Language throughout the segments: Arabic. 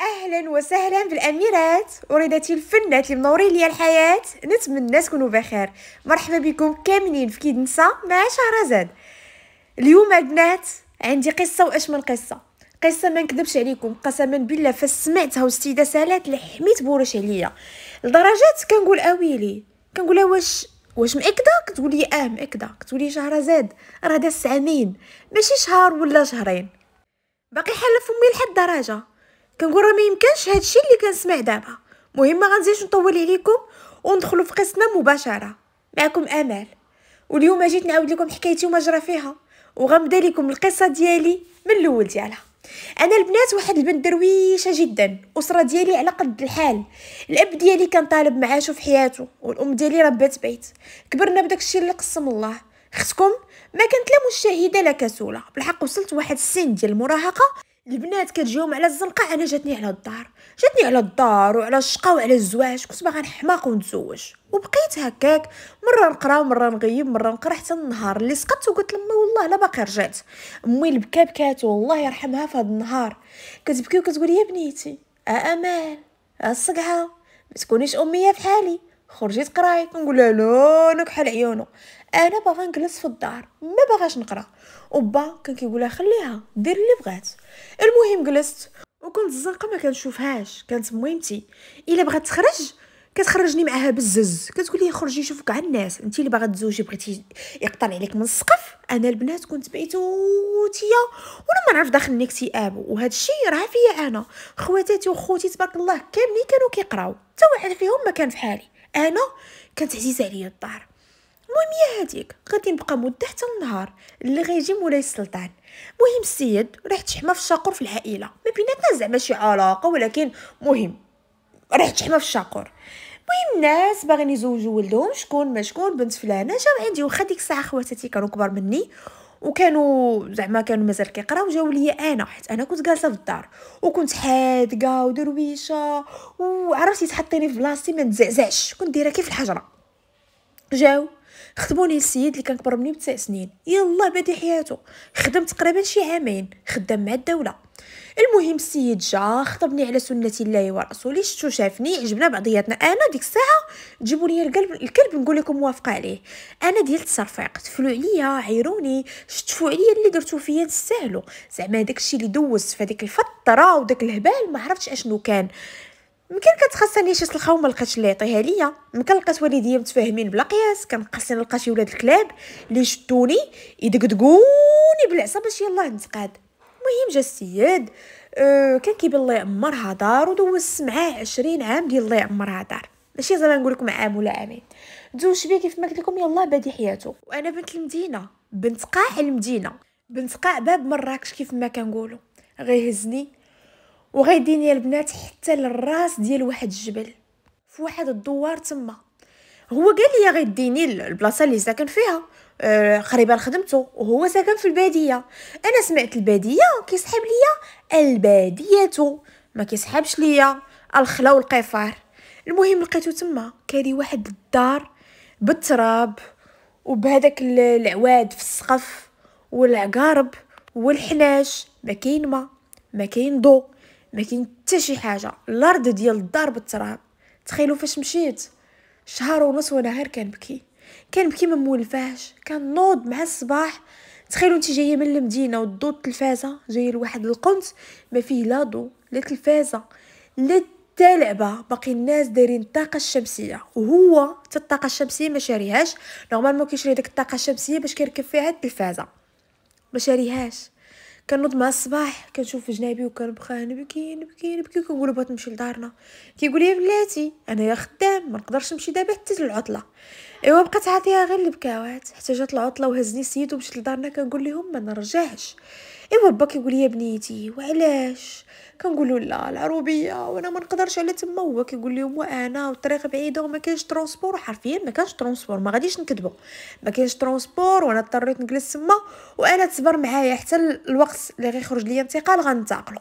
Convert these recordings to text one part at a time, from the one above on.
اهلا وسهلا بالاميرات وريداتي الفنات اللي منورين ليا الحياه نتمنى تكونوا بخير مرحبا بكم كاملين في كيدنسا مع شهرزاد اليوم البنات عندي قصه واش من قصه قصه ما نكذبش عليكم قسما بالله فسمعتها والسيده سالات لحميت بورش عليا لدرجه كنقول اويلي كنقولها واش واش مأكدة كتقول لي اه مأكدة كتقولي شهرزاد راه داز عامين ماشي شهر ولا شهرين باقي حاله فمي لحد درجه كنقول راه ما يمكنش هادشي اللي كنسمع دابا مهم ما غنزيدش نطول عليكم وندخلوا في قصتنا مباشره معكم امال واليوم جيت نعاود لكم حكايتي وما جرى فيها وغنبدا لكم القصه ديالي من الاول ديالها انا البنات واحد البنت درويشه جدا اسره ديالي على قد الحال الاب ديالي كان طالب معاشو في حياته والام ديالي ربات بيت كبرنا بداك الشيء اللي قسم الله خصكم ما كانت لا مشاهده لا كسوله بالحق وصلت واحد السن ديال المراهقه البنات كتجيهم على الزنقه انا جاتني على الدار جاتني على الدار وعلى الشقه وعلى الزواج كنت باغا نحماق ونتزوج وبقيت هكاك مره نقرا مره نغيب مره نقرا حتى النهار اللي سقطت وقلت لما والله لا باقي رجعت امي اللي بكات والله يرحمها في هذا النهار كتبكي وكتقول يا بنيتي امال الصقعه ما تكونيش اميه في حالي خرجي تقراي كنقول لها لا انا كحال عيونو انا باغا نجلس في الدار ما باغاش نقرا وبا كان كيقولها خليها دير اللي بغات المهم جلست وكنت الزنقه ما كنشوفهاش كانت مهمتي الا بغات تخرج كتخرجني معاها بالزز كتقول لي خرجي شوفك كاع الناس انت اللي باغا تزوجي بغيتي يقطع عليك من السقف انا البنات كنت بيتوتيه وانا ما نعرف داخل الاكتئاب وهذا الشيء راه فيا انا خواتاتي وخوتي تبارك الله كاملين كانوا كيقراو حتى واحد فيهم ما كان في حالي انا كانت عزيزه عليا الدار المهم يا هذيك غادي نبقى مده حتى النهار اللي غيجي مولاي السلطان مهم السيد ريحه شحمه في الشاقور في العائله ما بيناتنا زعما شي علاقه ولكن مهم ريحه شحمه في الشاقور المهم الناس باغيين يزوجوا ولدهم شكون ما شكون بنت فلانه جاو عندي وخا ديك الساعه خواتاتي كانوا كبار مني وكانوا زعما كانوا مازال كيقراو جاو ليا انا حيت انا كنت جالسه في الدار وكنت حادقه ودرويشه وعرفتي تحطيني في بلاصتي ما نتزعزعش كنت دايره كيف الحجره جاو خدموني السيد اللي كان كبر مني بتسع سنين يلا بادي حياته خدم تقريبا شي عامين خدام مع الدوله المهم السيد جا خطبني على سنة الله ورسولي شتو شافني عجبنا بعضياتنا انا ديك الساعه جيبوا لي الكلب الكلب نقول لكم موافقه عليه انا ديال التصرفيق تفلو عليا عيروني شتفو عليا اللي درتو فيا تستاهلو زعما داكشي اللي دوزت في هذيك الفتره وداك الهبال ما عرفتش اشنو كان يمكن كتخصني شي سلخه وما لقيتش اللي يعطيها ليا يمكن لقيت والديا متفاهمين بلا قياس كنقصني نلقى شي ولاد الكلاب اللي شدوني يدقدقوني بالعصا باش يلاه نتقاد المهم جا السيد أه كان كيبان الله يعمرها دار ودوزت معاه عشرين عام ديال الله يعمرها دار ماشي زعما نقول لكم عام ولا عامين دوش بيه كيف ما قلت لكم يلاه بادي حياته وانا بنت المدينه بنت قاع المدينه بنت قاع باب مراكش كيف ما كنقولوا غيهزني وغيديني البنات حتى للراس ديال واحد الجبل في واحد الدوار تما هو قال لي غيديني البلاصه اللي ساكن فيها آه، قريبه لخدمته وهو ساكن في الباديه انا سمعت الباديه كيسحب ليا الباديه ما كيسحبش ليا الخلا والقفار المهم لقيتو تما كاري واحد الدار بالتراب وبهذاك العواد في السقف والعقارب والحناش ما كاين ما ما كاين ضو ما كاين حتى شي حاجه الارض ديال الدار بالتراب تخيلوا فاش مشيت شهر ونص وانا غير كنبكي كنبكي ما مولفاهش كنوض مع الصباح تخيلوا انت جايه من المدينه وضو التلفازه جايه لواحد القنت ما فيه لا ضو لا تلفازه لا حتى لعبه باقي الناس دايرين الطاقه الشمسيه وهو حتى الطاقه الشمسيه ما شاريهاش نورمالمون كيشري ديك الطاقه الشمسيه باش كيركب فيها التلفازه ما شاريهاش كنوض مع الصباح كنشوف جنابي جنابي وكنبقى نبكي نبكي نبكي كنقول بغيت نمشي لدارنا كيقول لي بلاتي انايا خدام ما نقدرش نمشي دابا حتى العطله ايوا بقات عاطيها غير البكاوات حتى جات العطله وهزني السيد ومشيت لدارنا كنقول لهم ما نرجعش ايوا با كيقول لي بنيتي وعلاش كنقولوا لا العروبيه وانا ما نقدرش على تما هو كيقول لهم وانا انا والطريق بعيده وما كاينش ترونسبور حرفيا ما كاينش ترونسبور ما غاديش نكذبوا ما كاينش ترونسبور وانا اضطريت نجلس تما وانا تصبر معايا حتى الوقت اللي غيخرج لي انتقال غنتاقلو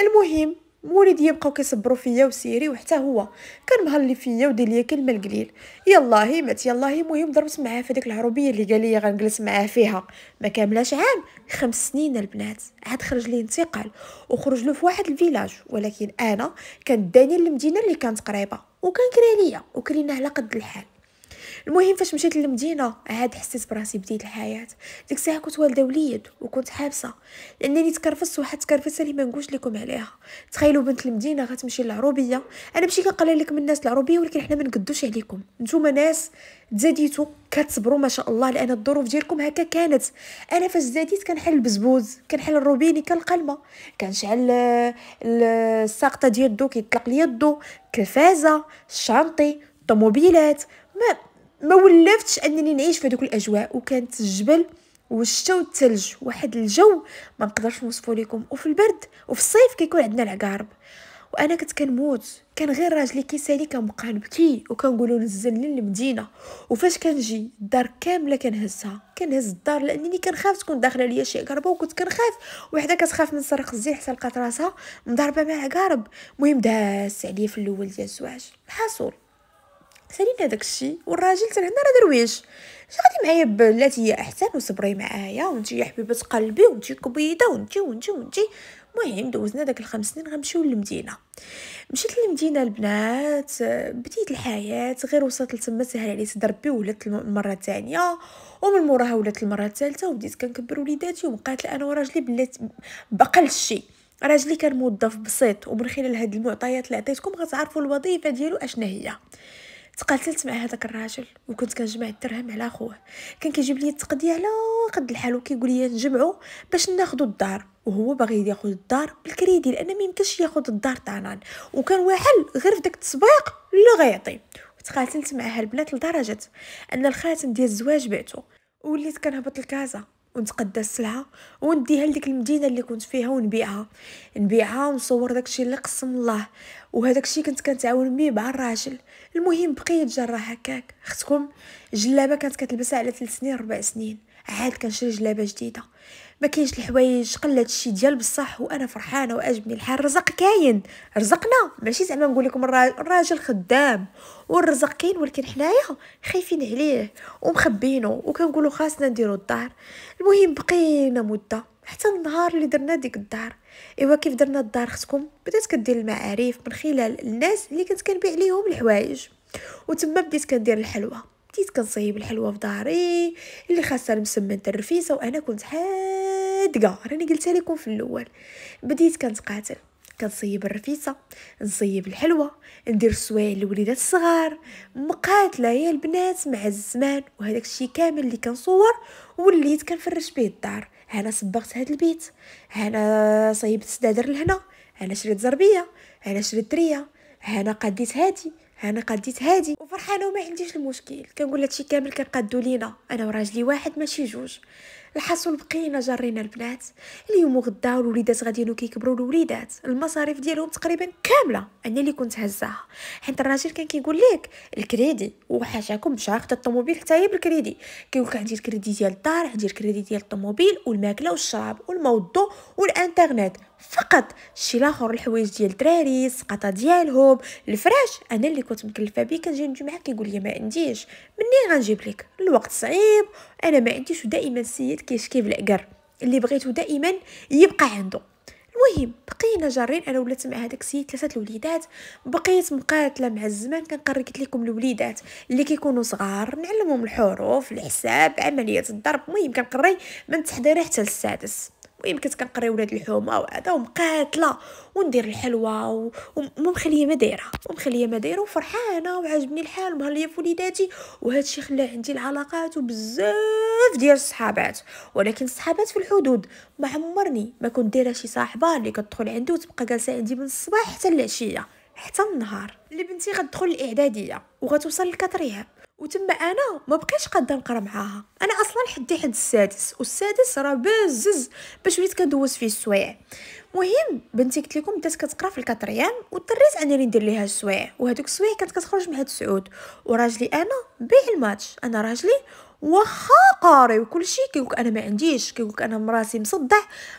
المهم وليدي بقاو كيصبروا فيا وسيري وحتى هو كان مهلي فيا ودير ليا كلمه القليل يلاه مات يلاه المهم ضربت معاه في ديك العروبيه اللي قال لي غنجلس معاه فيها ما كاملاش عام خمس سنين البنات عاد خرج لي انتقال وخرج له في واحد الفيلاج ولكن انا كان داني المدينه اللي كانت قريبه وكان كري ليا وكريناه على قد الحال المهم فاش مشيت للمدينه عاد حسيت براسي بديت الحياه ديك الساعه كنت والده وليد وكنت حابسه لانني تكرفصت واحد التكرفسه اللي ما نقولش لكم عليها تخيلوا بنت المدينه غتمشي للعروبيه انا ماشي كنقلل لكم الناس العروبيه ولكن حنا ما نقدوش عليكم نتوما ناس تزاديتو كتصبروا ما شاء الله لان الظروف ديالكم هكا كانت انا فاش زاديت كنحل البزبوز كنحل الروبيني كالقلمه كنشعل آه، الساقطه ديال الضو كيطلق ليا الضو التلفازه الشانطي الطوموبيلات ما ما ولفتش انني نعيش في هذوك الاجواء وكانت الجبل والشتا والثلج واحد الجو ما نقدرش نوصفه لكم وفي البرد وفي الصيف كيكون عندنا العقارب وانا كنت كنموت كان غير راجلي كيسالي كنبقى نبكي وكنقولوا نزل للمدينه وفاش كنجي الدار كامله كنهزها كنهز الدار لانني كنخاف تكون داخله ليا شي عقربه وكنت كنخاف وحده كتخاف من سرق الزيح حتى لقات راسها مضاربه مع عقارب المهم داس عليا في الاول ديال الزواج الحصول سالينا داكشي والراجل تاع راه درويش اش غادي معايا بلاتي هي احسان وصبري معايا وانتي يا حبيبه قلبي وانتي كبيده وانتي وانتي وانتي المهم دوزنا داك الخمس سنين غنمشيو للمدينه مشيت للمدينه البنات بديت الحياه غير وصلت لتما سهل عليا تدربي ولات المره الثانيه ومن موراها ولات المره الثالثه وبديت كنكبر وليداتي وبقات انا وراجلي بلات بقل شي راجلي كان موظف بسيط ومن خلال هاد المعطيات اللي عطيتكم غتعرفوا الوظيفه ديالو اشنا هي تقاتلت مع هذاك الراجل وكنت كنجمع الدرهم على خوه كان كيجيب لي التقضيه على قد الحال وكيقول لي نجمعو باش ناخدو الدار وهو باغي ياخذ الدار بالكريدي لان ما يمكنش ياخذ الدار طنان وكان واحل غير في داك التسبيق اللي غيعطي تقاتلت مع هالبنات لدرجه ان الخاتم ديال الزواج بعته وليت كنهبط لكازا ونتقدى السلعه ونديها لديك المدينه اللي كنت فيها ونبيعها نبيعها ونصور داكشي اللي قسم الله الشيء كنت كنتعاون بيه مع الراجل المهم بقيت جره هكاك اختكم جلابه كانت كتلبسها على 3 سنين 4 سنين عاد كنشري جلابه جديده ما كاينش الحوايج قلت شي ديال بصح وانا فرحانه واجبني الحال الرزق كاين رزقنا ماشي زعما نقول لكم الراجل خدام والرزق كاين ولكن حنايا خايفين عليه ومخبينه وكنقولوا خاصنا نديروا الدار المهم بقينا مده حتى النهار اللي درنا ديك الدار ايوا كيف درنا الدار خصكم بدات كدير المعارف من خلال الناس اللي كنت كنبيع ليهم الحوايج وتما بديت كندير الحلوه بديت كنصيب الحلوه في داري اللي خاصها المسمن الرفيسه وانا كنت حادقه راني قلتها لكم في الاول بديت كنتقاتل كنصيب الرفيسه نصيب الحلوه ندير السوايع للوليدات الصغار مقاتله يا البنات مع الزمان وهذاك الشيء كامل اللي كنصور وليت كنفرش به الدار انا صبغت هذا البيت انا صيبت سدادر لهنا انا شريت زربيه انا شريت دريه انا قديت هادي انا قديت هادي وفرحانه وما عنديش المشكل كنقول هادشي كامل كنقدو لينا انا وراجلي واحد ماشي جوج الحصول بقينا جرينا البنات اليوم وغدا والوليدات غاديين كيكبروا الوليدات المصاريف ديالهم تقريبا كامله انا اللي كنت هزاها حيت الراجل كان كيقول لك الكريدي وحاشاكم باش خد الطوموبيل حتى هي بالكريدي كيقول لك عندي الكريدي ديال الدار عندي الكريدي ديال الطوموبيل والماكله والشراب والموضو والانترنت فقط شي لاخر الحوايج ديال الدراري السقطه ديالهم الفراش انا اللي كنت مكلفه بيه كنجي معاك كيقول لي ما عنديش منين غنجيب لك الوقت صعيب انا ما عنديش ودائما السيد كيشكي بالعقر اللي بغيته دائما يبقى عنده المهم بقينا جارين انا ولات مع هذاك السيد ثلاثه الوليدات بقيت مقاتله مع الزمان كنقري قلت لكم الوليدات اللي كيكونوا صغار نعلمهم الحروف الحساب عمليه الضرب المهم كنقري من التحضيري حتى للسادس المهم كنت كنقري ولاد الحومه وهذا ومقاتله وندير الحلوى ومخليه ما دايره ومخليه ما دايره وفرحانه وعاجبني الحال مهليه في وليداتي وهذا الشيء خلى عندي العلاقات وبزاف ديال الصحابات ولكن الصحابات في الحدود ما عمرني ما كنت دايره شي صاحبه اللي كتدخل عندي وتبقى جالسه عندي من الصباح حتى العشيه حتى النهار اللي بنتي غتدخل الاعداديه وغتوصل لكتريها وتما انا ما بقيتش قاده نقرا معاها انا اصلا حدي حد السادس والسادس راه بزز باش وليت كندوز فيه السوايع مهم بنتي قلت لكم بدات كتقرا في الكاتريام وضطريت انني ندير ليها السوايع وهذوك السوايع كانت كتخرج مع هاد سعود وراجلي انا بيع الماتش انا راجلي واخا قاري وكل شيء كيقولك انا ما عنديش كيقولك انا مراسي مصدع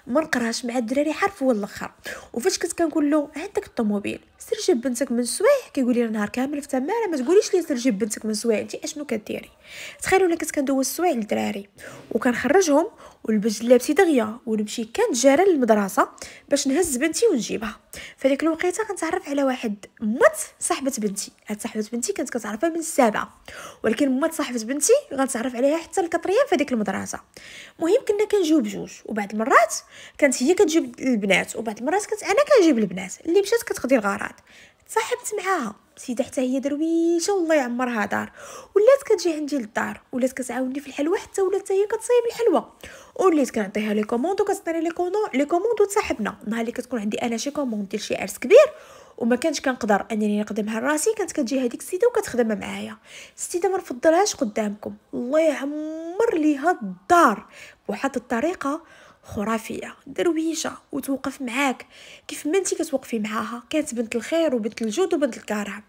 ما نقراش مع الدراري حرف هو الاخر وفاش كنت كنقول له عندك الطوموبيل سير جيب بنتك من سوايع كيقول لي نهار كامل في تماره ما تقوليش لي سير جيب بنتك من سوايع انت اشنو كديري تخيلوا انا كنت كندوز السوايع للدراري وكنخرجهم ولبس لابسي دغيا ونمشي جارة للمدرسه باش نهز بنتي ونجيبها فديك الوقيته كنتعرف على واحد مات صاحبه بنتي هاد صاحبه بنتي كانت كتعرفها من السابعه ولكن مات صاحبه بنتي غنتعرف عليها حتى الكطريان فهاديك المدرسه مهم كنا كنجيو بجوج وبعد المرات كانت هي كتجيب البنات وبعد المرات كنت انا كنجيب البنات اللي مشات كتقضي الغراض صاحبت معاها سيده حتى هي درويشه والله يعمرها دار ولات كتجي عندي للدار ولات كتعاوني في الحلوى حتى ولات هي كتصايب الحلوى وليت كنعطيها لي كوموند وكتصدر لي كونو لي كوموند وتصاحبنا نهار اللي كتكون عندي انا شي كوموند ديال شي عرس كبير وما كانش كنقدر انني نقدمها لراسي كانت كتجي هذيك السيده وكتخدم معايا السيده ما نفضلهاش قدامكم الله يعمر ليها الدار بواحد الطريقه خرافيه درويشه وتوقف معاك كيف ما انت كتوقفي معاها كانت بنت الخير وبنت الجود وبنت الكرم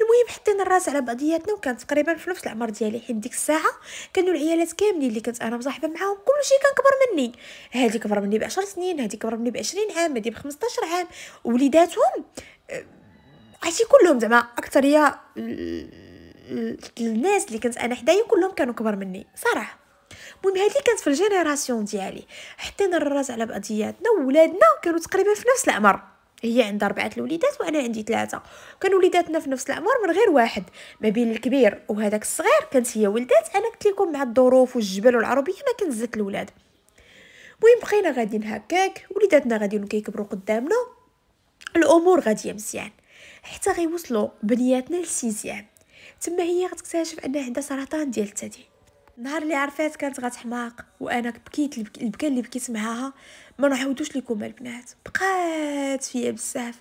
المهم حطينا الراس على بعضياتنا وكانت تقريبا في نفس العمر ديالي حيت ديك الساعه كانوا العيالات كاملين اللي كنت انا مصاحبه معاهم كلشي كان كبر مني هذه كبر مني ب 10 سنين هذه كبر مني ب 20 عام هذه ب 15 عام وليداتهم آه، عرفتي كلهم زعما اكثريه الناس اللي كنت انا حدايا كلهم كانوا كبر مني صراحه المهم هذه كانت في الجينيراسيون ديالي حطينا الراس على بعضياتنا وولادنا كانوا تقريبا في نفس العمر هي عندها أربعة الوليدات وأنا عندي ثلاثة كانوا وليداتنا في نفس العمر من غير واحد ما بين الكبير وهذاك الصغير كانت هي ولدات أنا قلت لكم مع الظروف والجبل والعربية ما كنت زدت الولاد المهم بقينا غاديين هكاك وليداتنا غاديين كيكبروا قدامنا الأمور غادية مزيان حتى غيوصلوا بنياتنا للسيزيام تما هي غتكتشف أنها عندها سرطان ديال الثدي نهار اللي عرفات كانت غتحماق وانا بكيت البكا اللي بكيت معاها ما نعاودوش لكم البنات بقات فيا بزاف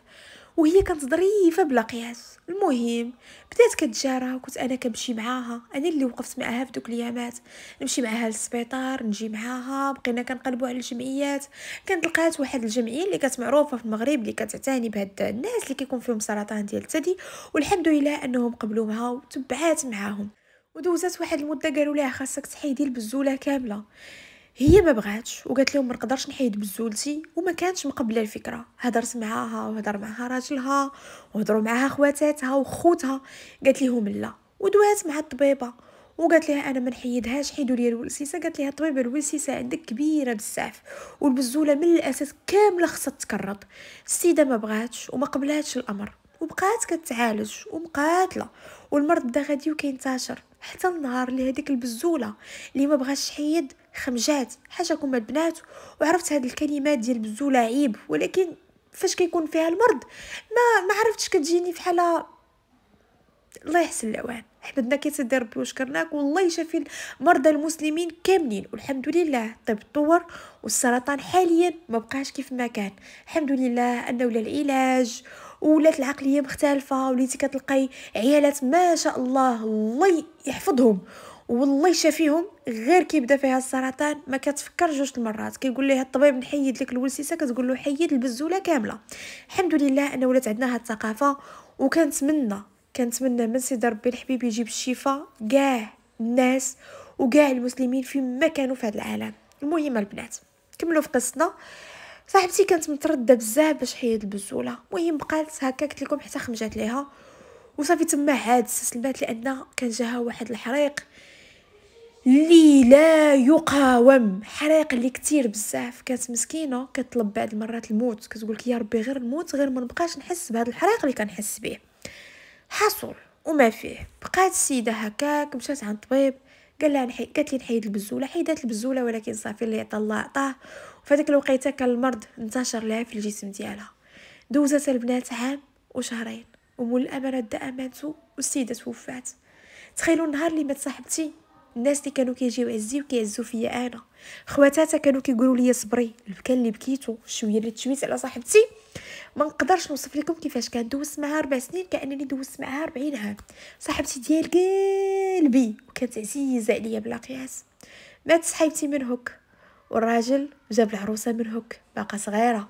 وهي كانت ظريفه بلا قياس المهم بدات كتجارى وكنت انا كنمشي معاها انا اللي وقفت معاها في دوك الايامات نمشي معاها للسبيطار نجي معاها بقينا كنقلبوا على الجمعيات كانت لقات واحد الجمعيه اللي كانت معروفه في المغرب اللي كتعتني بهاد الناس اللي كيكون فيهم سرطان ديال الثدي والحمد لله انهم قبلوا معها وتبعات معاهم ودوزات واحد المده قالوا ليها خاصك تحيدي البزوله كامله هي ما بغاتش وقالت لهم ما نقدرش نحيد بزولتي وما كانتش مقبله الفكره هدرت معاها وهدر معاها راجلها وهضروا معاها خواتاتها وخوتها قالت لهم لا ودوات مع الطبيبه وقالت لها انا ما نحيدهاش حيدوا لي الولسيسه قالت لها الطبيبه الولسيسه عندك كبيره بزاف والبزوله من الاساس كامله خصها تكرط السيده ما بغاتش وما قبلاتش الامر وبقات كتعالج ومقاتله والمرض بدا غادي وكينتشر حتى النهار اللي هذيك البزوله اللي ما بغاش حيد خمجات حاشاكم البنات وعرفت هاد الكلمات ديال بزوله عيب ولكن فاش كيكون فيها المرض ما ما عرفتش كتجيني حاله الله يحسن العوان حمدنا كيتسدي ربي وشكرناك والله يشافي مرضى المسلمين كاملين والحمد لله طيب الطب تطور والسرطان حاليا ما بقاش كيف ما كان الحمد لله انه العلاج ولات العقليه مختلفه وليتي كتلقاي عيالات ما شاء الله الله يحفظهم والله يشافيهم غير كيبدا فيها السرطان ما كتفكر جوج المرات كيقول لها الطبيب نحيد لك الولسيسه كتقول له حيد البزوله كامله الحمد لله انا ولات عندنا هاد الثقافه وكنتمنى كنتمنى من سيدي ربي الحبيب يجيب الشفاء كاع الناس وكاع المسلمين فيما كانوا في هذا العالم المهم البنات كملوا في قصتنا صاحبتي كانت متردده بزاف باش حيد البزوله المهم بقات هكا قلت لكم حتى خمجات ليها وصافي تما عاد استسلمات لان كان جاها واحد الحريق اللي لا يقاوم حريق اللي كتير بزاف كانت مسكينه كتطلب بعد المرات الموت كتقول يا ربي غير نموت غير ما نبقاش نحس بهذا الحريق اللي كنحس به حصل وما فيه بقات السيده هكاك مشات عند الطبيب قال لها نحي... قالت لي نحيد البزوله حيدات البزوله ولكن صافي اللي عطا الله عطاه وفي هذيك الوقيته كان المرض انتشر لها في الجسم ديالها دوزت البنات عام وشهرين ومول الامانه الداء والسيده توفات تخيلوا النهار اللي مات صاحبتي الناس اللي كانوا كيجيو عزي وكيعزو فيا انا خواتاتها كانوا كيقولوا لي صبري البكا اللي بكيتو شويه اللي تشويت على صاحبتي ما نقدرش نوصف لكم كيفاش كان دوزت معها اربع سنين كانني دوزت معها 40 عام صاحبتي ديال قلبي وكانت عزيزه عليا بلا قياس مات صاحبتي من هوك والراجل جاب العروسه من هوك باقا صغيره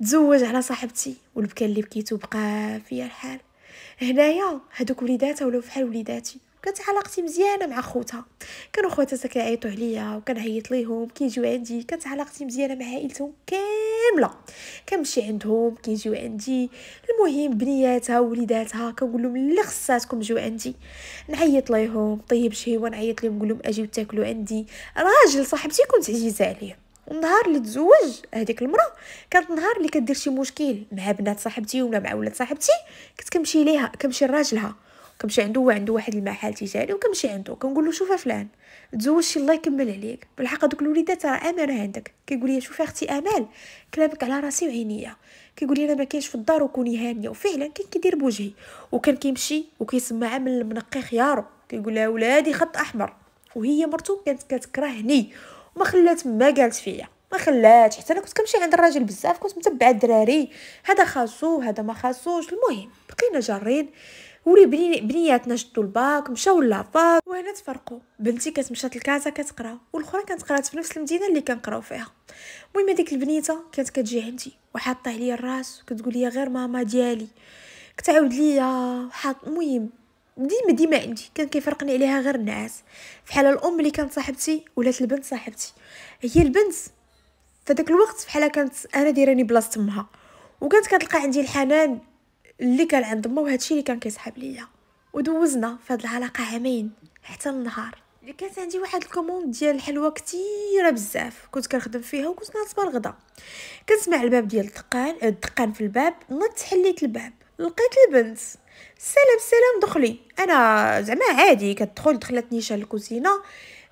تزوج على صاحبتي والبكا اللي بكيتو بقى فيا الحال هنايا هادوك وليداتها ولاو فحال وليداتي كانت علاقتي مزيانه مع خوتها كانوا خواتها كيعيطوا عليا وكنعيط ليهم كيجيو عندي كانت علاقتي مزيانه مع عائلتهم كامله كنمشي عندهم كيجيو عندي المهم بنياتها ووليداتها كنقول لهم اللي خصاتكم جو عندي نعيط ليهم طيب شي ونعيط لهم نقول لهم اجيو تاكلوا عندي راجل صاحبتي كنت عزيزه عليه النهار اللي تزوج هذيك المراه كانت النهار اللي كدير شي مشكل مع بنات صاحبتي ولا مع ولاد صاحبتي كنت كنمشي ليها كنمشي لراجلها كنمشي عنده هو عنده واحد المحل تجاري وكنمشي عنده كنقول له شوف فلان تزوجتي الله يكمل عليك بالحق دوك الوليدات راه امانه عندك كيقول لي شوفي اختي امال كلامك على راسي وعينيا كيقول لي انا ما كاينش في الدار وكوني هانيه وفعلا كان كيدير بوجهي وكان كيمشي وكيسمع من المنقي خيارو كيقول لها ولادي خط احمر وهي مرتو كانت كتكرهني وما خلات ما قالت فيا ما خلات حتى انا كنت كنمشي عند الراجل بزاف كنت متبعه الدراري هذا خاصو هذا ما خاصوش المهم بقينا جارين ولي بنياتنا جدوا الباك مشاو لافاك وهنا تفرقوا بنتي كتمشات لكازا كتقرا والاخرى كانت قرات في نفس المدينه اللي كنقراو فيها المهم هذيك البنيته كانت كتجي عندي وحاطه عليا الراس وكتقول لي غير ماما ديالي كتعاود ليا حاط المهم ديما ديما عندي كان كيفرقني عليها غير النعاس فحال الام اللي كانت صاحبتي ولات البنت صاحبتي هي البنت فداك الوقت فحالها كانت انا دايراني بلاصه امها وكانت كتلقى عندي الحنان اللي كان عند ما وهادشي اللي كان كيسحب ليا ودوزنا في هاد العلاقه عامين حتى النهار اللي كانت عندي واحد الكوموند ديال الحلوى كثيره بزاف كنت كنخدم فيها وكنت نعتبر الغدا كنسمع الباب ديال الدقان الدقان في الباب نط حليت الباب لقيت البنت سلام سلام دخلي انا زعما عادي كتدخل دخلت نيشان الكوزينه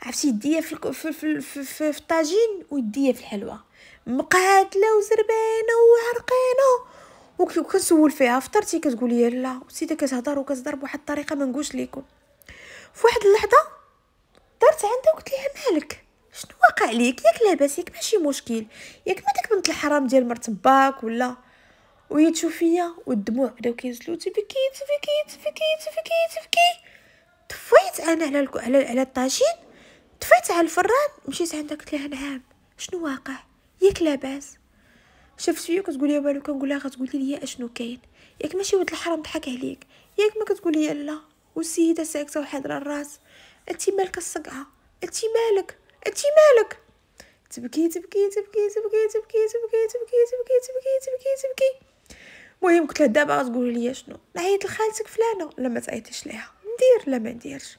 عرفتي يديا في, في, في, في, في, في الطاجين ويديا في الحلوه مقاتله وزربانه وعرقانه وكي كنسول فيها فطرتي كتقول لي لا السيده كتهضر وكتهضر بواحد الطريقه ما نقولش ليكم فواحد اللحظه درت عندها وقلت لها مالك شنو واقع ليك ياك لاباس ياك ماشي مشكل ياك ما داك بنت الحرام ديال مرت باك ولا وهي تشوف فيا والدموع بداو كينزلو تبكي تبكي تبكي تبكي تبكي طفيت انا على الكو... على على الطاجين طفيت على الفران مشيت عندها قلت لها نعم شنو واقع ياك لاباس شفت فيا وكتقول لي والو كنقول لها غتقولي لي اشنو كاين ياك ماشي ولد الحرام ضحك عليك ياك ما كتقولي لي لا والسيده ساكته وحاضره الراس انت مالك الصقعه انت مالك انت مالك تبكي تبكي تبكي تبكي تبكي تبكي تبكي تبكي تبكي تبكي تبكي المهم قلت لها دابا غتقولي لي شنو نعيط لخالتك فلانه لا ما تعيطيش ليها ندير لا ما نديرش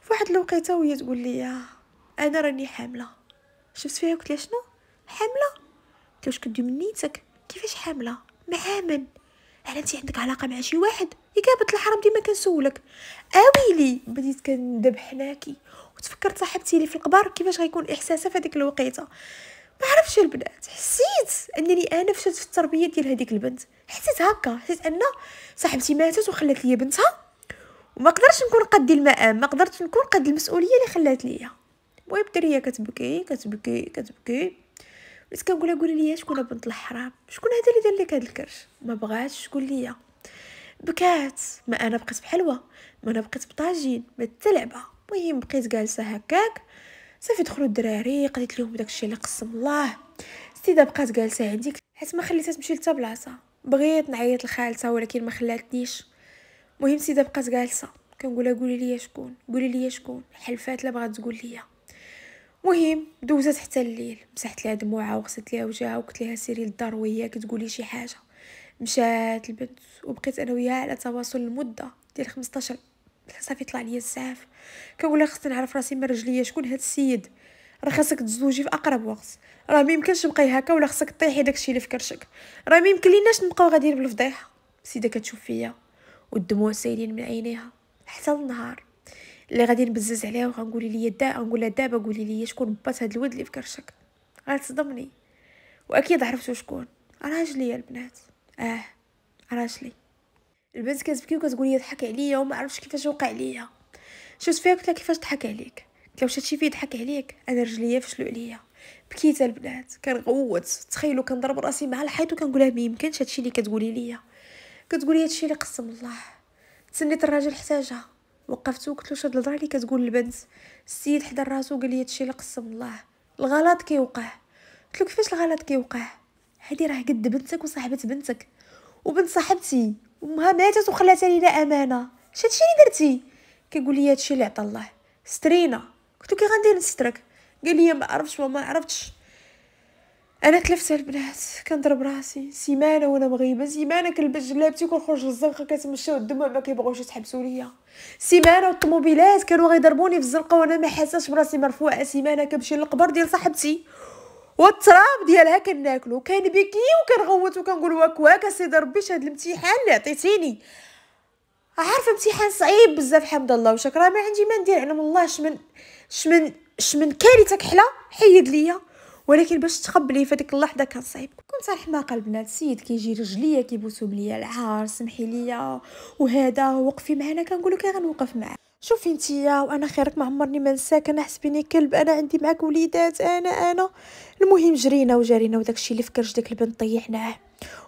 فواحد الوقيته وهي تقول لي انا راني حامله شفت فيها قلت لها شنو حامله انت واش كدي من نيتك كيفاش حامله مع من هل انت عندك علاقه مع شي واحد اجابه الحرام ديما كنسولك اويلي بديت كندب حناكي وتفكرت صاحبتي لي في القبر كيفاش غيكون احساسها في هذيك الوقيته ما عرفتش البنات حسيت انني انا فشلت في التربيه ديال هذيك البنت حسيت هكا حسيت ان صاحبتي ماتت وخلات لي بنتها وما قدرتش نكون قد المقام ما قدرتش نكون قد المسؤوليه اللي خلات ليا المهم الدريه كتبكي كتبكي كتبكي بس كنقولها قولي لي شكون بنت الحرام شكون هذا اللي دار لك هذا الكرش ما بغاتش تقول لي بكات ما انا بقيت بحلوه ما انا بقيت بطاجين ما تلعبها المهم بقيت جالسه هكاك صافي دخلوا الدراري قضيت لهم داكشي اللي قسم الله سيدة بقات جالسه عندي حيت ما خليتها تمشي لتا بلاصه بغيت نعيط لخالتها ولكن ما خلاتنيش المهم سيدة بقات جالسه كنقولها قولي لي شكون قولي لي شكون حلفات لا بغات تقول لي مهم دوزات حتى الليل مسحت ليها دموعها وغسلت ليها وجهها وقلت ليها سيري للدار وياك كتقولي شي حاجه مشات البنت وبقيت انا وياها على تواصل لمده ديال 15 صافي طلع ليا السعاف كنقول خصني نعرف راسي من رجليا شكون هاد السيد راه خاصك تزوجي في اقرب وقت راه ميمكنش تبقاي هكا ولا خاصك طيحي داكشي اللي في كرشك راه ميمكن ليناش نبقاو غاديين بالفضيحه السيده كتشوف فيا والدموع سايلين من عينيها حتى النهار اللي غادي نبزز عليها وغنقولي ليا دا غنقولها لها دابا قولي ليا شكون بات هاد الولد اللي في كرشك غتصدمني واكيد عرفتو شكون راجلي يا البنات اه راجلي البنت كتبكي وكتقول لي ضحك عليا وما عرفتش كيفاش وقع ليا شفت فيها قلت لها كيفاش ضحك عليك قلت لها واش هادشي فيه ضحك عليك انا رجليا فشلوا عليا بكيت البنات كنغوت تخيلوا كنضرب راسي مع الحيط وكنقولها ما يمكنش هادشي اللي كتقولي ليا كتقولي هادشي اللي قسم الله تسنيت الراجل حتاجها وقفت وقلت له شاد الهضره اللي كتقول البنت السيد حدا راسو قال لي هادشي لا قسم الله الغلط كيوقع قلت له كيفاش الغلط كيوقع هادي راه قد بنتك وصاحبه بنتك وبنت صاحبتي امها ماتت وخلات لينا امانه اش هادشي اللي درتي كيقول لي هادشي اللي عطا الله سترينا قلت له كي غندير نسترك قال لي ما عرفتش وما عرفتش انا تلفت البنات كنضرب راسي سيمانه وانا مغيبه سيمانه كنلبس جلابتي وكنخرج للزنقه كنتمشى والدموع ما كيبغوش يتحبسوا ليا سيمانه والطوموبيلات كانوا غيضربوني في الزنقه وانا ما حاساش براسي مرفوعه سيمانه كنمشي للقبر ديال صاحبتي والتراب ديالها كناكلو كنبكي وكنغوت وكنقول واك واك سيدي ربي هاد الامتحان اللي عطيتيني عارفه امتحان صعيب بزاف حمد الله وشكرا ما عندي ما ندير علم الله شمن شمن شمن كارثه كحله حيد ليا ولكن باش تقبلي في ديك اللحظه كان صعيب كنت حماقه البنات السيد كيجي رجليا كيبوسهم ليا العار سمحي ليا وهذا وقفي معنا كنقولو كي غنوقف معاك شوفي انتيا وانا خيرك ما عمرني ما نساك انا حسبيني كلب انا عندي معاك وليدات انا انا المهم جرينا وجرينا وداكشي اللي فكرش داك البنت طيحناه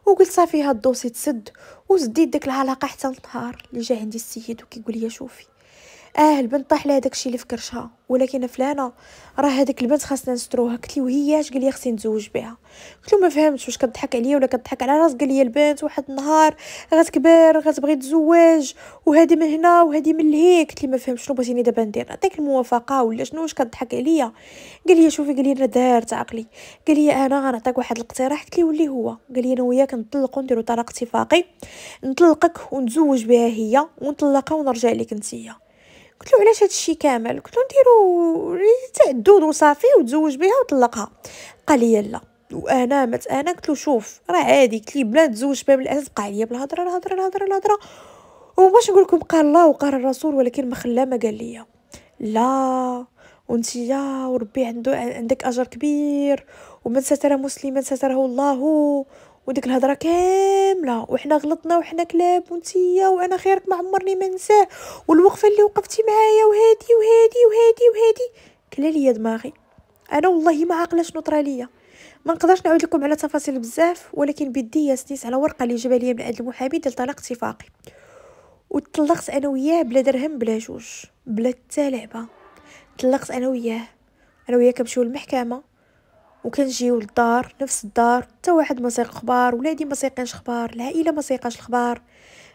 وقلت صافي هاد الدوسي تسد وزديت ديك العلاقه حتى النهار اللي جا عندي السيد وكيقول لي شوفي اه البنت طاح لها داكشي اللي في كرشها ولكن فلانه راه هذيك البنت خاصنا نستروها قلت لي اش قال لي خصني نتزوج بها قلت له ما فهمتش واش كضحك عليا ولا كضحك على راسك قال لي البنت واحد النهار غتكبر غتبغي تزوج وهذه من هنا وهذه من لهيك قلت لي ما فهمتش شنو بغيتيني دابا ندير نعطيك الموافقه ولا شنو واش كضحك عليا قال لي شوفي قال لي انا دارت عقلي قال لي انا غنعطيك واحد الاقتراح قلت لي ولي هو قال لي انا وياك نطلقوا نديروا طلاق اتفاقي نطلقك ونتزوج بها هي ونطلقها ونرجع لك انتيا قلت له علاش هادشي كامل قلت له نديرو الدود وصافي وتزوج بها وطلقها قال لي لا وانا مت انا قلت له شوف راه عادي كلي بلا تزوج بها من الاساس بقى عليا بالهضره الهضره الهضره الهضره وباش نقول لكم قال الله وقال الرسول ولكن ما خلا ما قال لي لا وانت يا وربي عنده عندك اجر كبير ومن ستر مسلما ستره الله وديك الهضره كامله وحنا غلطنا وحنا كلاب وانتيا وانا خيرك ما عمرني ما ننساه والوقفه اللي وقفتي معايا وهادي وهادي وهادي وهادي كلا ليا دماغي انا والله ما عاقله شنو طرا ليا ما نقدرش نعاود لكم على تفاصيل بزاف ولكن بيدي ياسنيس على ورقه اللي جابها ليا من عند المحامي ديال طلاق اتفاقي وطلقت انا وياه بلا درهم بلا جوج بلا حتى لعبه طلقت انا وياه انا وياه كنمشيو للمحكمه وكنجيو للدار نفس الدار حتى واحد ما سيق خبار ولادي ما سيقينش خبار العائله ما سيقاش الخبار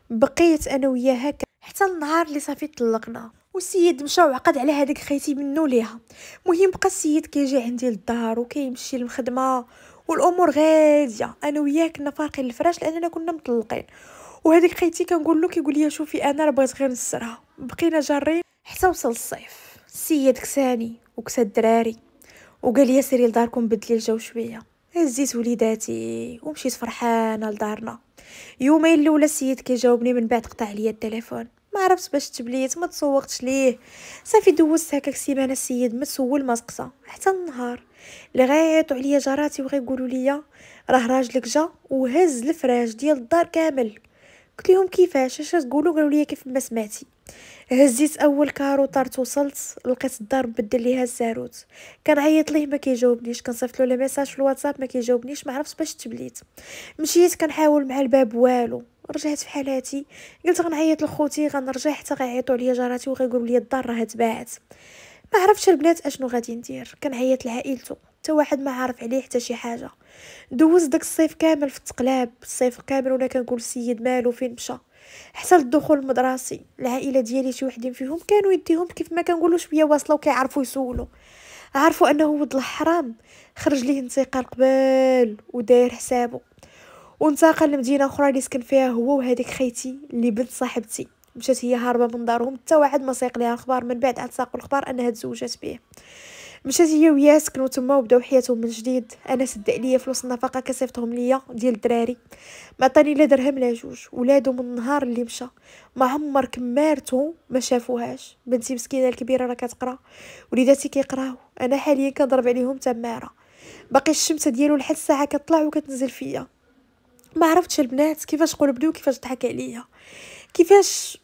بقيت انا وياها حتى النهار اللي صافي طلقنا والسيد مشى وعقد على هذاك خيتي منو ليها مهم بقى السيد كيجي عندي للدار وكيمشي للخدمه والامور غاديه انا وياه كنا فارقين الفراش لاننا كنا مطلقين وهذيك خيتي كنقول له كيقول لي شوفي انا راه بغيت غير نسرها بقينا جارين حتى وصل الصيف السيد كساني وكسا الدراري وقال لي سيري لداركم بدلي الجو شويه هزيت وليداتي ومشيت فرحانه لدارنا يومين الاولى السيد كيجاوبني من بعد قطع ليا التليفون ما عرفت باش تبليت ما تسوقتش ليه صافي دوزت هكاك سيمانه السيد ما تسول ما سقسا حتى النهار اللي عليا جاراتي وغيقولوا ليا راه راجلك جا وهز الفراش ديال الدار كامل قلت لهم كيفاش اش تقولوا قالوا لي كيف ما سمعتي هزيت اول كارو طارت وصلت لقيت الدار مبدل ليها الزاروت كنعيط ليه ما كيجاوبنيش كنصيفط له لي ميساج في الواتساب ما كيجاوبنيش ما عرفتش باش تبليت مشيت كنحاول مع الباب والو رجعت في حالاتي قلت غنعيط لخوتي غنرجع حتى غيعيطوا عليا جاراتي وغيقولوا لي الدار راه تباعت ما عرفتش البنات اشنو غادي ندير كنعيط لعائلته حتى واحد ما عارف عليه حتى شي حاجه دوز داك الصيف كامل في التقلاب الصيف كامل وانا كنقول السيد مالو فين مشى حتى الدخول المدرسي العائله ديالي شي وحدين فيهم كانوا يديهم كيف ما كنقولوا شويه واصله وكيعرفوا يسولوا عرفوا انه ولد الحرام خرج ليه انتقال قبال وداير حسابه وانتقل لمدينه اخرى اللي سكن فيها هو وهذيك خيتي اللي بنت صاحبتي مشات هي هاربه من دارهم حتى واحد ما سيق ليها اخبار من بعد عاد ساقوا الاخبار انها تزوجت به مشات هي وياه سكنو تما وبداو حياتهم من جديد انا سد عليا فلوس النفقه كصيفطهم ليا ديال الدراري ما عطاني لا درهم لا جوج ولادو من النهار اللي مشى ما عمر كمارته ما شافوهاش بنتي مسكينه الكبيره راه كتقرا وليداتي كيقراو انا حاليا كنضرب عليهم تماره باقي الشمسه ديالو لحد الساعه كتطلع وكتنزل فيا ما عرفتش البنات كيفاش قلب لي وكيفاش ضحك عليا كيفاش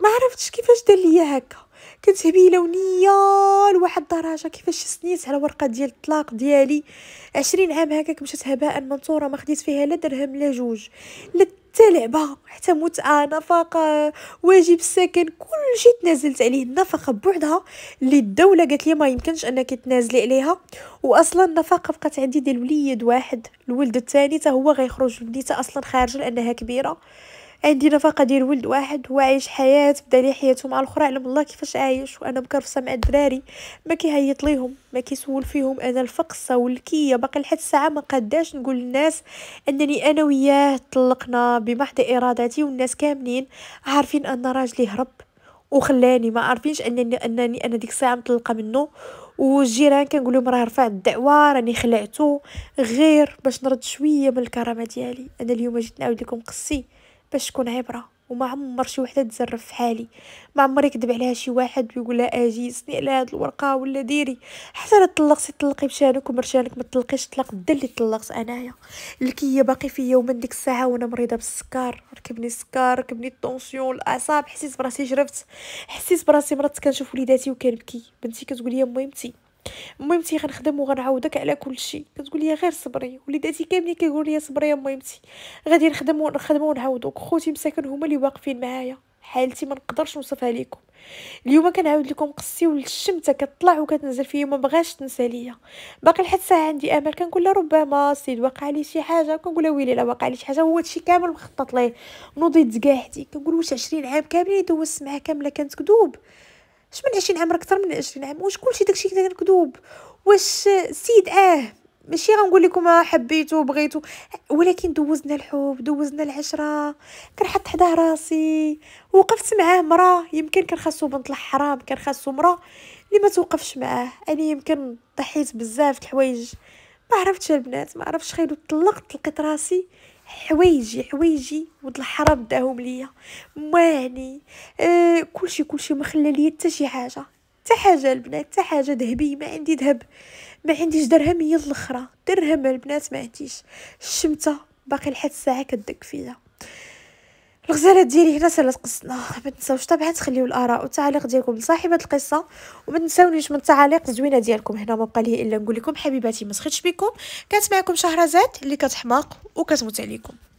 ما عرفتش كيفاش دار ليا هكا هبيله لونيه لواحد الدرجه كيفاش سنيت على ورقه ديال الطلاق ديالي عشرين عام هكاك مشات هباء منثوره ما خديت فيها لا درهم لا جوج لا حتى لعبه حتى متعه نفقه واجب السكن كلشي تنازلت عليه النفقه بوحدها اللي الدوله قالت لي ما يمكنش انك تنازلي عليها واصلا النفقه بقات عندي ديال وليد واحد الولد الثاني حتى هو غيخرج بنيته اصلا خارجه لانها كبيره عندي نفقه ديال ولد واحد هو عايش حياه بدا حياته مع الاخرى علم الله كيفاش عايش وانا مكرفصه مع الدراري ما كيهيط ليهم ما كيسول فيهم انا الفقصه والكيه باقي لحد الساعه ما قداش نقول للناس انني انا وياه طلقنا بمحض ارادتي والناس كاملين عارفين ان راجلي هرب وخلاني ما عارفينش انني انني انا ديك الساعه مطلقه منه والجيران كنقول لهم راه رفع الدعوه راني خلعته غير باش نرد شويه من الكرامه ديالي انا اليوم جيت نعاود لكم قصي باش تكون عبره وما عمر شي وحده تزرف في حالي ما عمر يكذب عليها شي واحد ويقول لها اجي سني على هاد الورقه ولا ديري حتى لا طلقتي طلقي بشانك ومرشانك ما تطلقيش طلاق بدا اللي طلقت انايا هي باقي فيا ومن ديك الساعه وانا مريضه بالسكر ركبني السكر ركبني الطونسيون الاعصاب حسيت براسي جرفت حسيت براسي مرات كنشوف وليداتي وكنبكي بنتي كتقول لي ميمتي مهمتي غنخدم وغنعاودك على كل شيء كتقول لي غير صبري وليداتي كاملين كيقولوا لي صبري يا مهمتي غادي نخدم ونخدم ونعاودك خوتي مساكن هما اللي واقفين معايا حالتي ما نقدرش نوصفها لكم اليوم كنعاود لكم قصتي والشمته كتطلع وكتنزل فيا ما بغاش تنسى ليا باقي لحد الساعه عندي امل كنقول لها ربما السيد وقع لي شي حاجه كنقول لها ويلي لا وقع لي شي حاجه هو هادشي كامل مخطط ليه نوضي كاع كنقول واش 20 عام كاملين دوزت معاه كامله كانت كذوب اش من 20 عام راه اكثر من 20 عام واش كلشي داكشي كذوب واش سيد اه ماشي غنقول لكم آه، حبيتو بغيتو ولكن دوزنا الحب دوزنا العشره كنحط حداه راسي وقفت معاه مرا يمكن كان خاصو بنت الحرام كان خاصو مرا اللي ما توقفش معاه انا يمكن ضحيت بزاف د الحوايج ما عرفتش البنات ما عرفتش خير طلقت لقيت راسي حوايجي حوايجي ولد الحرام داهم ليا مواني آه كلشي كلشي ما خلى ليا حتى شي حاجه حتى حاجه البنات حتى حاجه ذهبي ما عندي ذهب ما عنديش درهم هي الاخرى درهم البنات ما عنديش الشمته باقي لحد الساعه كدق فيا الغزاله ديالي هنا سالات قصتنا ما تنساوش طبعا تخليو الاراء والتعاليق ديالكم لصاحبه القصه وما تنساونيش من التعاليق الزوينه ديالكم هنا ما بقى لي الا نقول لكم حبيباتي ما سخيتش بكم كانت معكم شهرزاد اللي كتحماق وكتموت عليكم